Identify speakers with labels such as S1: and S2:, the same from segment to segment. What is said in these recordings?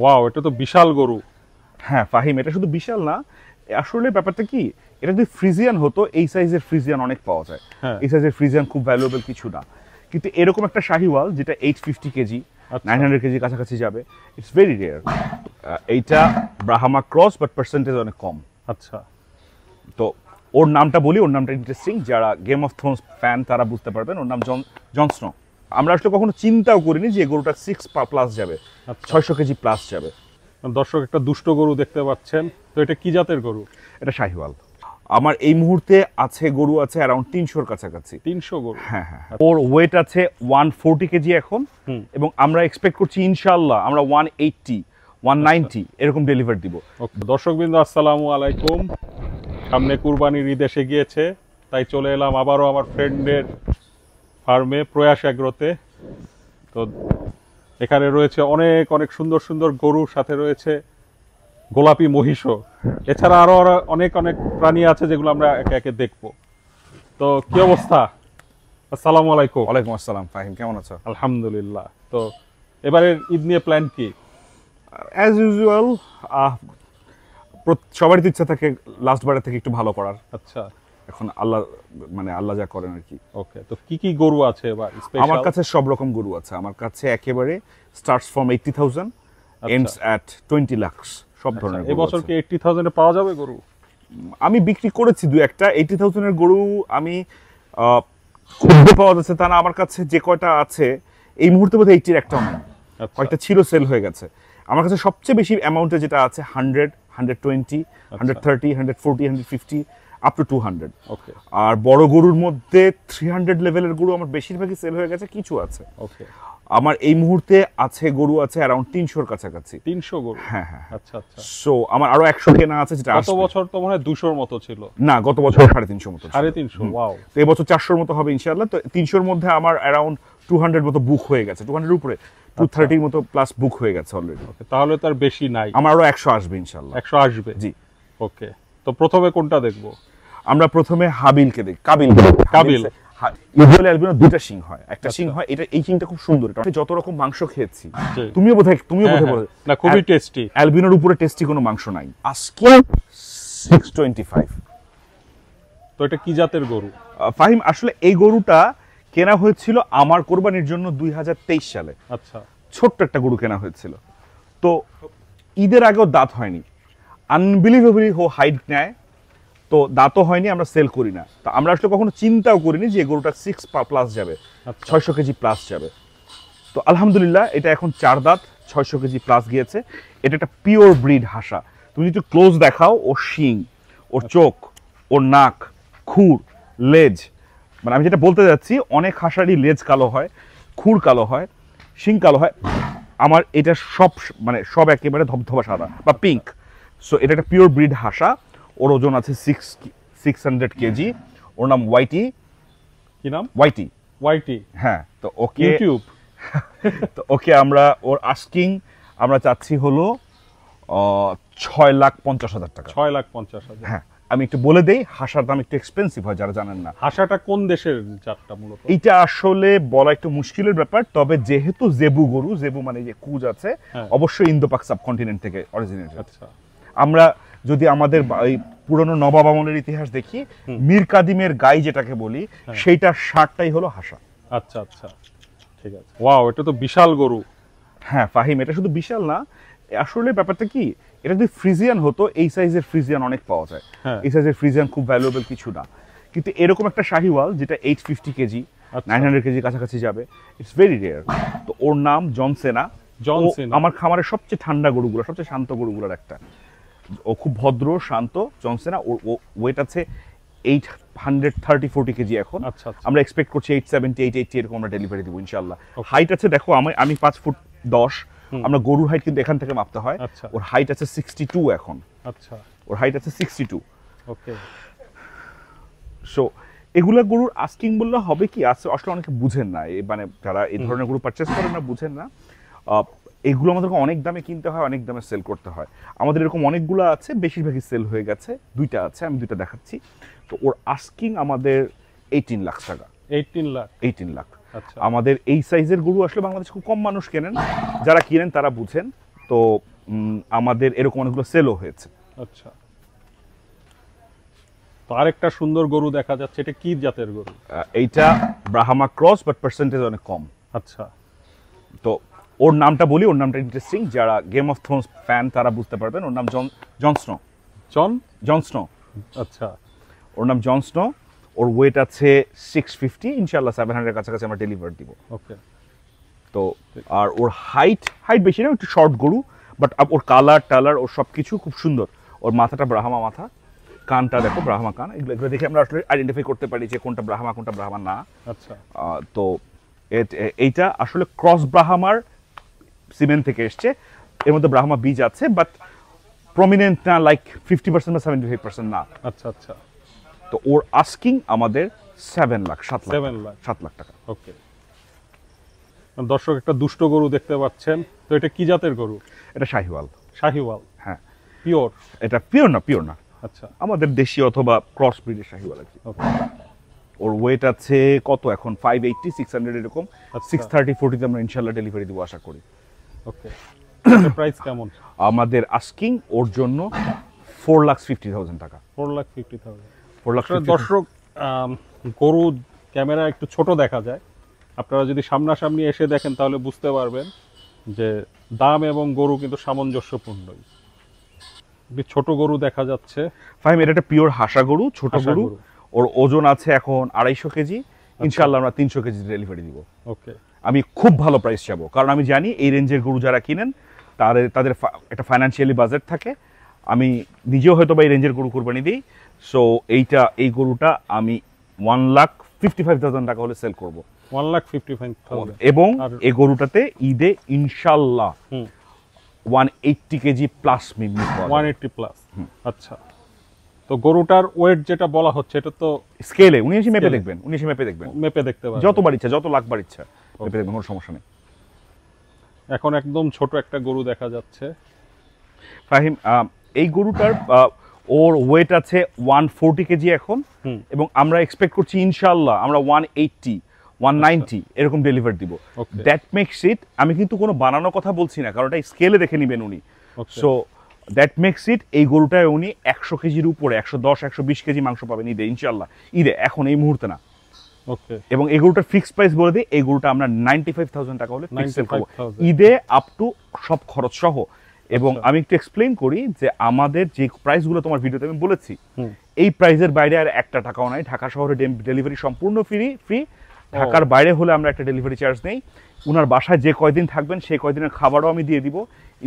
S1: Wow এটা তো বিশাল গরু হ্যাঁ ফাহিম এটা শুধু বিশাল না আসলে ব্যাপারটা কি এটা যদি ফ্রিজিয়ান হতো এই সাইজের ফ্রিজিয়ান অনেক পাওয়া যায় হ্যাঁ। এই সাইজের ফ্রিজিয়ান খুব ভ্যালুয়েবল কিছু না কিন্তু এরকম একটা শাহিওয়াল যেটা এইট ফিফটি কেজি নাইন আচ্ছা। হান্ড্রেড কেজি কাছাকাছি যাবে ইটস ভেরি রেয়ার এইটা ব্রাহামা ক্রস বাট পার্সেন্টেজ অনেক কম আচ্ছা তো ওর নামটা বলি ওর নামটা ইন্টারেস্টিং যারা গেম অফ থ্রোনস ফ্যান তারা বুঝতে পারবেন ওর নাম জন জনসন আমরা আসলে কখনো চিন্তাও করিনি যে গরুটা সিক্স প্লাস যাবে আচ্ছা। ছয়শো কেজি প্লাস যাবে দর্শক একটা দুষ্ট গরু দেখতে পাচ্ছেন তো এটা কি জাতের গরু এটা শাহিওয়াল আমার এই মুহূর্তে আছে গরু আছে অ্যারাউন্ড তিনশোর কাছাকাছি তিনশো গরু হ্যাঁ হ্যাঁ আচ্ছা। ওর ওয়েট আছে ওয়ান ফোরটি কেজি এখন এবং আমরা এক্সপেক্ট করছি ইনশাল্লাহ আমরা ওয়ান এইটটি
S2: ওয়ান নাইনটি এরকম ডেলিভার দিব দর্শক বিন্দু আসসালামু আলাইকুম সামনে কুরবানির ঈদ এসে গিয়েছে তাই চলে এলাম আবারও আমার ফ্রেন্ডের ফার্মে প্রয়াস এগ্রোতে তো এখানে রয়েছে অনেক অনেক সুন্দর সুন্দর গরুর সাথে রয়েছে গোলাপি মহিষও এছাড়া আরও অনেক অনেক প্রাণী আছে যেগুলো আমরা একে একে দেখব তো কি অবস্থা আসসালামু আলাইকুম ওয়ালাইকুম আসসালাম ফাহিম কেমন আছো আলহামদুলিল্লাহ তো এবারের ঈদ নিয়ে প্ল্যান কি
S1: অ্যাজ ইউজুয়াল সবারই তো ইচ্ছা থাকে লাস্ট বারের থেকে একটু ভালো করার আচ্ছা এখন আল্লাহ মানে আল্লাহ যা করেন আর কি ওকে তো কি কি গরু আছে বা আমার কাছে সব রকম গরু আছে আমার কাছে একেবারে starts from eighty thousand ends at twenty lakhs সব আচ্ছা, ধরনের এবছর কি
S2: এইটটি থাউজেন্ডে পাওয়া যাবে গরু
S1: আমি বিক্রি করেছি দু একটা এইটি থাউজেন্ডের গরু আমি খুবই পাওয়া যাচ্ছে তা না আমার কাছে যে কয়টা আছে এই মুহূর্তে বোধহয় এইটির একটা না আচ্ছা। কয়েকটা ছিল সেল হয়ে গেছে আমার কাছে সবচেয়ে বেশি অ্যামাউন্টে যেটা আছে hundred hundred twenty hundred thirty hundred forty hundred fifty up to two hundred okay আর বড় গরুর মধ্যে থ্রি হান্ড্রেড লেভেলের গরু আমার বেশিরভাগই সেল হয়ে গেছে কিছু আছে ওকে আমার এই মুহূর্তে আছে গরু আছে অ্যারাউন্ড তিনশোর কাছাকাছি তিনশো গরু হ্যাঁ হ্যাঁ আচ্ছা আচ্ছা সো আমার আরো একশো কেনা আছে যেটা গত
S2: বছর তো মনে হয় দুশোর মতো ছিল
S1: না গত বছর সাড়ে তিনশো মতো সাড়ে তিনশো ওয়াও তো এবছর চারশোর মতো হবে ইনশাআল্লাহ তো তিনশোর মধ্যে আমার অ্যারাউন্ড টু হান্ড্রেড মতো বুক হয়ে গেছে টু হান্ড্রেড উপরে টু থার্টির আচ্ছা। মতো প্লাস বুক হয়ে গেছে অলরেডি
S2: তাহলে তার বেশি নাই আমার আরো একশো আসবে ইনশাআল্লাহ একশো আসবে জি ওকে তো প্রথমে কোনটা দেখব
S1: আমরা প্রথমে হাবিলকে দেখ কাবিল কাবিল ইউজুয়ালি অ্যালবিনো হয় একটা আচ্ছা। হয় এটা এই খুব সুন্দর এটা যত রকম মাংস খেয়েছি তুমিও তুমিও হ্যাঁ, হ্যাঁ। না খুবই টেস্টি অ্যালবিনোর উপরে টেস্টি কোনো মাংস নাই আজকে তো এটা কি জাতের গরু ফাহিম আসলে এই গরুটা কেনা হয়েছিল আমার কোরবানির জন্য দুই হাজার তেইশ সালে আচ্ছা ছোট্ট একটা গরু কেনা হয়েছিল তো ঈদের আগেও দাঁত হয়নি আনবিলিভেবলি হো হাইট নেয় তো দাঁতও হয়নি আমরা সেল করি না তো আমরা আসলে কখনো চিন্তাও করিনি যে গরুটা সিক্স প্লাস যাবে আচ্ছা। ছয়শো কেজি প্লাস যাবে তো আলহামদুলিল্লাহ এটা এখন চার দাঁত ছয়শো কেজি প্লাস গিয়েছে এটা একটা পিওর ব্রিড হাসা তুমি একটু ক্লোজ দেখাও ওর শিং ওর আচ্ছা। চোখ ওর নাক খুর লেজ মানে আমি যেটা বলতে যাচ্ছি অনেক হাসারই লেজ কালো হয় খুর কালো হয় শিং কালো হয় আমার এটা সব মানে সব একেবারে ধবধবা সাদা বা পিঙ্ক সো এটা একটা পিওর ব্রিড হাসা ওর ওজন আছে সিক্স সিক্স হান্ড্রেড কেজি ওর নাম ওয়াইটি কি নাম ওয়াইটি ওয়াইটি হ্যাঁ তো ওকে ইউটিউব তো ওকে আমরা ওর আস্কিং আমরা চাচ্ছি হলো ছয় লাখ পঞ্চাশ হাজার টাকা
S2: ছয় লাখ পঞ্চাশ হাজার হ্যাঁ
S1: আমি একটু বলে দেই হাসার দাম একটু এক্সপেন্সিভ হয় যারা জানেন না
S2: হাসাটা কোন দেশের জাতটা মূলত
S1: এটা আসলে বলা একটু মুশকিলের ব্যাপার তবে যেহেতু জেবু গরু জেবু মানে যে কুজ আছে হ্যাঁ। অবশ্যই ইন্দো পাক সাবকন্টিনেন্ট থেকে অরিজিনেট আচ্ছা আমরা যদি আমাদের পুরনো নবাব আমলের ইতিহাস দেখি মীর কাদিমের গাই যেটাকে বলি হ্যাঁ। সেইটার সারটাই হলো হাসা
S2: আচ্ছা আচ্ছা ঠিক আছে ওয়াও এটা তো বিশাল গরু
S1: হ্যাঁ ফাহিম এটা শুধু বিশাল না আসলে ব্যাপারটা কি এটা যদি ফ্রিজিয়ান হতো এই সাইজের ফ্রিজিয়ান অনেক পাওয়া যায় হ্যাঁ। এই সাইজের ফ্রিজিয়ান খুব ভ্যালুয়েবল কিছু না কিন্তু এরকম একটা শাহিওয়াল যেটা এইট ফিফটি কেজি নাইন আচ্ছা। হান্ড্রেড কেজি কাছাকাছি যাবে ইটস ভেরি রেয়ার তো ওর নাম জনসেনা জনসেনা আমার খামারের সবচেয়ে ঠান্ডা গরুগুলো সবচেয়ে শান্ত গরুগুলোর একটা ও খুব ভদ্র শান্ত ওর ওয়েট আছে eight hundred thirty forty KG এখন আচ্ছা, আচ্ছা। আমরা এক্সপেক্ট করছি এইট সেভেন্টি এইট এইটি এরকম আমরা ডেলিভারি দিব ইনশাল্লাহ হাইট আছে দেখো আমি আমি পাঁচ ফুট দশ আমরা গরুর হাইট কিন্তু এখান থেকে মাপতে হয় আচ্ছা। ওর হাইট আছে সিক্সটি টু এখন আচ্ছা ওর হাইট আছে সিক্সটি টু ওকে সো এগুলা গরুর আস্কিং বললে হবে কি আসলে অনেকে বুঝেন না মানে যারা এই ধরনের গরু পারচেস করেন না বুঝেন না এগুলো আমাদেরকে অনেক দামে কিনতে হয় অনেক দামে সেল করতে হয় আমাদের এরকম অনেকগুলো আছে বেশিরভাগই সেল হয়ে গেছে দুইটা আছে আমি দুইটা দেখাচ্ছি তো ওর আস্কিং আমাদের এইটিন লাখ টাকা এইটিন লাখ এইটিন লাখ আমাদের এই সাইজের গরু আসলে বাংলাদেশ খুব কম মানুষ কেনেন যারা কিনেন তারা বুঝেন তো আমাদের এরকম অনেকগুলো সেলও হয়েছে
S2: আচ্ছা তো আরেকটা সুন্দর গরু দেখা যাচ্ছে এটা কি জাতের গরু
S1: এইটা ব্রাহামা ক্রস বাট পার্সেন্টেজ অনেক কম আচ্ছা তো ওর নামটা বলি ওর নামটা ইন্টারেস্টিং যারা গেম অফ থ্রোনস ফ্যান তারা বুঝতে পারবেন ওর নাম জন জনস্নো জন জনস্নো আচ্ছা ওর নাম জনস্নো ওর ওয়েট আছে সিক্স ফিফটি ইনশাল্লাহ সেভেন হান্ড্রেড কাছাকাছি আমরা ডেলিভার দিব ওকে তো আর ওর হাইট হাইট বেশি না একটু শর্ট গরু বাট ওর কালার টালার ওর সব কিছু খুব সুন্দর ওর মাথাটা ব্রাহ্মা মাথা কানটা দেখো ব্রাহ্মা কান এগুলো এগুলো দেখে আমরা আসলে আইডেন্টিফাই করতে পারি যে কোনটা ব্রাহ্মা কোনটা ব্রাহ্মা না আচ্ছা তো এইটা আসলে ক্রস ব্রাহ্মার সিমেন্ট থেকে এসছে এর মধ্যে ব্রাহ্মা বীজ আছে বাট প্রমিনেন্ট না লাইক ফিফটি পার্সেন্ট বা সেভেন্টি ফাইভ পার্সেন্ট না আচ্ছা আচ্ছা
S2: তো ওর আস্কিং আমাদের সেভেন লাখ সাত লাখ সেভেন লাখ সাত লাখ টাকা ওকে দর্শক একটা দুষ্ট গরু দেখতে পাচ্ছেন তো এটা কি জাতের গরু এটা শাহিওয়াল শাহিওয়াল হ্যাঁ পিওর এটা পিওর না পিওর না আচ্ছা আমাদের
S1: দেশি অথবা ক্রস ব্রিডের শাহিওয়াল আর কি ওর ওয়েট আছে কত এখন ফাইভ এইটটি সিক্স হান্ড্রেড এরকম সিক্স থার্টি ফোরটিতে আমরা ইনশাল্লাহ ডেলিভারি দেবো আশা করি ওকে প্রাইস কেমন আমাদের আস্কিং ওর জন্য ফোর লাখ ফিফটি থাউজেন্ড টাকা
S2: four lakh fifty thousand four lakh দর্শক গরু ক্যামেরা একটু ছোট দেখা যায় আপনারা যদি সামনাসামনি এসে দেখেন তাহলে বুঝতে পারবেন যে দাম এবং গরু কিন্তু সামঞ্জস্যপূর্ণই ছোট গরু দেখা যাচ্ছে
S1: ফাইম এটা একটা পিওর হাসা গরু ছোট গরু ওর ওজন আছে এখন আড়াইশো কেজি আচ্ছা। ইনশাল্লাহ আমরা তিনশো কেজি ডেলিভারি দিব ওকে আমি খুব ভালো প্রাইস যাবো কারণ আমি জানি এই রেঞ্জের গরু যারা কিনেন তাদের তাদের একটা ফাইন্যান্সিয়ালি বাজেট থাকে আমি নিজেও হয়তো বা এই রেঞ্জের গরু কোরবানি দিই সো এইটা এই গরুটা আমি one lakh fifty five thousand টাকা হলে সেল করবো
S2: ওয়ান লাখ ফিফটি ফাইভ
S1: এবং এই গরুটাতে ঈদে ইনশাল্লাহ ওয়ান
S2: এইটটি কেজি প্লাস মিমি ওয়ান এইটটি প্লাস আচ্ছা তো গরুটার ওয়েট যেটা বলা হচ্ছে এটা তো
S1: স্কেলে উনি এসে মেপে দেখবেন
S2: উনি এসে মেপে দেখবেন মেপে দেখতে পারেন যতবার ইচ্ছা যত লাখবার ইচ্ছা
S1: এতে কোনো সমস্যা নেই
S2: এখন একদম ছোট একটা গরু দেখা যাচ্ছে
S1: ফাহিম এই গরুটার ওর ওয়েট আছে ওয়ান ফোরটি কেজি এখন এবং আমরা এক্সপেক্ট করছি ইনশাল্লাহ আমরা ওয়ান এইটটি ওয়ান নাইনটি এরকম ডেলিভার দিব দ্যাট মেক্স ইট আমি কিন্তু কোনো বানানোর কথা বলছি না কারণ এটা স্কেলে দেখে নেবেন উনি সো দ্যাট মেক্স ইট এই গরুটায় উনি একশো কেজির উপরে একশো দশ একশো বিশ কেজি মাংস পাবেন ঈদে ইনশাল্লাহ ঈদে এখন এই মুহূর্তে না এবং এই গরুটার ফিক্সড প্রাইস বলে দিই এই গরুটা আমরা নাইনটি ফাইভ থাউজেন্ড টাকা হলে ফিক্স সেল করবো ঈদে আপ টু সব খরচ সহ আচ্ছা। এবং আমি একটু এক্সপ্লেন করি যে আমাদের যে প্রাইসগুলো তোমার ভিডিওতে আমি বলেছি এই প্রাইসের বাইরে আর একটা টাকাও নাই ঢাকা শহরে ডেলিভারি সম্পূর্ণ ফ্রি ফ্রি ঢাকার বাইরে হলে আমরা একটা ডেলিভারি চার্জ নেই ওনার বাসায় যে কয়দিন থাকবেন সেই কয়দিনের খাবারও আমি দিয়ে দিব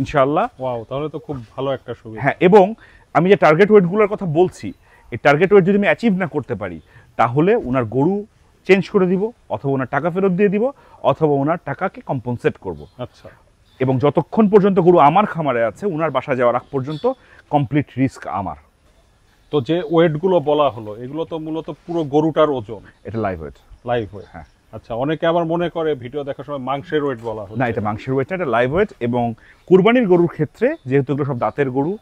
S1: ইনশাআল্লাহ
S2: তাহলে তো খুব ভালো একটা সুবিধা
S1: হ্যাঁ এবং আমি যে টার্গেট ওয়েটগুলোর কথা বলছি এই টার্গেট ওয়েট যদি আমি অ্যাচিভ না করতে পারি তাহলে ওনার গরু চেঞ্জ করে দিব অথবা ওনার টাকা ফেরত দিয়ে দিব অথবা ওনার টাকাকে কম্পনসেট করব আচ্ছা এবং যতক্ষণ পর্যন্ত গরু আমার খামারে আছে ওনার বাসা যাওয়ার আগ পর্যন্ত কমপ্লিট রিস্ক আমার
S2: তো যে ওয়েটগুলো বলা হলো এগুলো তো মূলত পুরো গরুটার ওজন এটা লাইভ ওয়েট লাইভ ওয়েট হ্যাঁ আচ্ছা অনেকে আবার মনে করে ভিডিও দেখার সময় মাংসের ওয়েট বলা হলো
S1: না এটা মাংসের ওয়েট এটা লাইভ ওয়েট এবং কুরবানির গরুর ক্ষেত্রে যেহেতু এগুলো সব দাঁতের গরু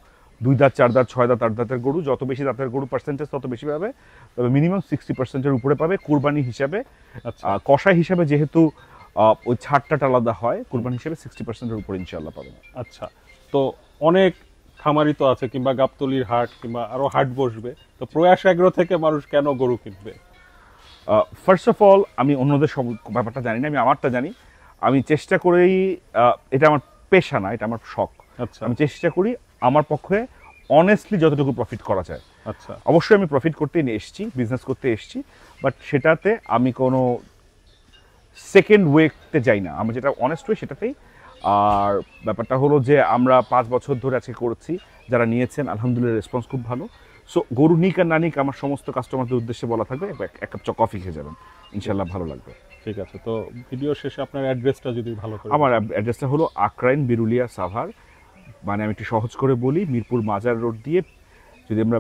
S1: দুই দাঁত চার দাঁত ছয় দাঁত আট দাঁতের গরু যত বেশি দাঁতের গরু পার্সেন্টেজ তত বেশি পাবে তবে মিনিমাম সিক্সটি পার্সেন্টের উপরে পাবে কোরবানি হিসাবে আচ্ছা। কষাই হিসাবে যেহেতু ওই ছাড়টা আলাদা হয় কোরবানি হিসাবে সিক্সটি পার্সেন্টের উপরে ইনশাল্লাহ পাবেন
S2: আচ্ছা তো অনেক খামারি তো আছে কিংবা গাবতলির হাট কিংবা আরও হাট বসবে তো প্রয়াস এগ্রো থেকে মানুষ কেন গরু কিনবে
S1: ফার্স্ট অফ অল আমি অন্যদের সব ব্যাপারটা জানি না আমি আমারটা জানি আমি চেষ্টা করেই এটা আমার পেশা না এটা আমার শখ আচ্ছা। আমি চেষ্টা করি আমার পক্ষে অনেস্টলি যতটুকু প্রফিট করা যায় আচ্ছা অবশ্যই আমি প্রফিট করতে এসেছি বিজনেস করতে এসেছি বাট সেটাতে আমি কোনো সেকেন্ড ওয়েতে যাই না আমি যেটা অনেস্ট ওয়ে সেটাতেই আর ব্যাপারটা হলো যে আমরা পাঁচ বছর ধরে আজকে করছি যারা নিয়েছেন আলহামদুলিল্লাহ রেসপন্স খুব ভালো সো গরু নিক আর নানিক আমার সমস্ত কাস্টমারদের উদ্দেশ্যে বলা থাকবে এক কাপ চ কফি খেয়ে যাবেন ইনশাল্লাহ ভালো লাগবে
S2: ঠিক আছে তো ভিডিও শেষে আপনার অ্যাড্রেসটা যদি ভালো আমার
S1: অ্যাড্রেসটা হলো আক্রাইন বিরুলিয়া সাভার মানে আমি একটু সহজ করে বলি মিরপুর মাজার রোড দিয়ে যদি আমরা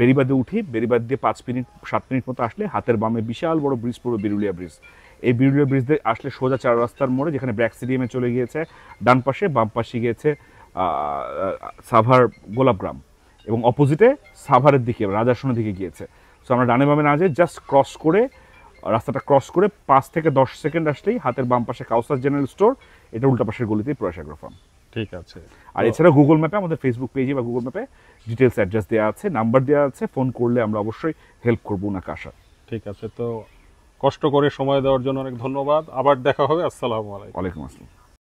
S1: বেরিবাদে উঠি বেরিবাদ দিয়ে পাঁচ মিনিট সাত মিনিট মতো আসলে হাতের বামে বিশাল বড় ব্রিজ পড়বে বিরুলিয়া ব্রিজ এই বিরুলিয়া ব্রিজ দিয়ে আসলে সোজা চার রাস্তার মোড়ে যেখানে ব্র্যাক স্টেডিয়ামে চলে গিয়েছে ডান পাশে বাম পাশে গিয়েছে সাভার গোলাপগ্রাম এবং অপোজিটে সাভারের দিকে রাজাসনের দিকে গিয়েছে সো আমরা ডানে বামে না যে জাস্ট ক্রস করে রাস্তাটা ক্রস করে পাঁচ থেকে দশ সেকেন্ড আসলেই হাতের বাম পাশে কাউসার জেনারেল স্টোর এটা উল্টা পাশের গলিতেই প্রয়াস ফার্ম ঠিক আছে আর এছাড়া গুগল ম্যাপে আমাদের ফেসবুক পেজে বা গুগল ম্যাপে ডিটেলস অ্যাড্রেস দেওয়া আছে নাম্বার দেওয়া আছে ফোন করলে আমরা অবশ্যই হেল্প করবো ওনাকে আসার
S2: ঠিক আছে তো কষ্ট করে সময় দেওয়ার জন্য অনেক ধন্যবাদ আবার দেখা হবে আসসালামু আলাইকুম
S1: ওয়ালাইকুম আসসালাম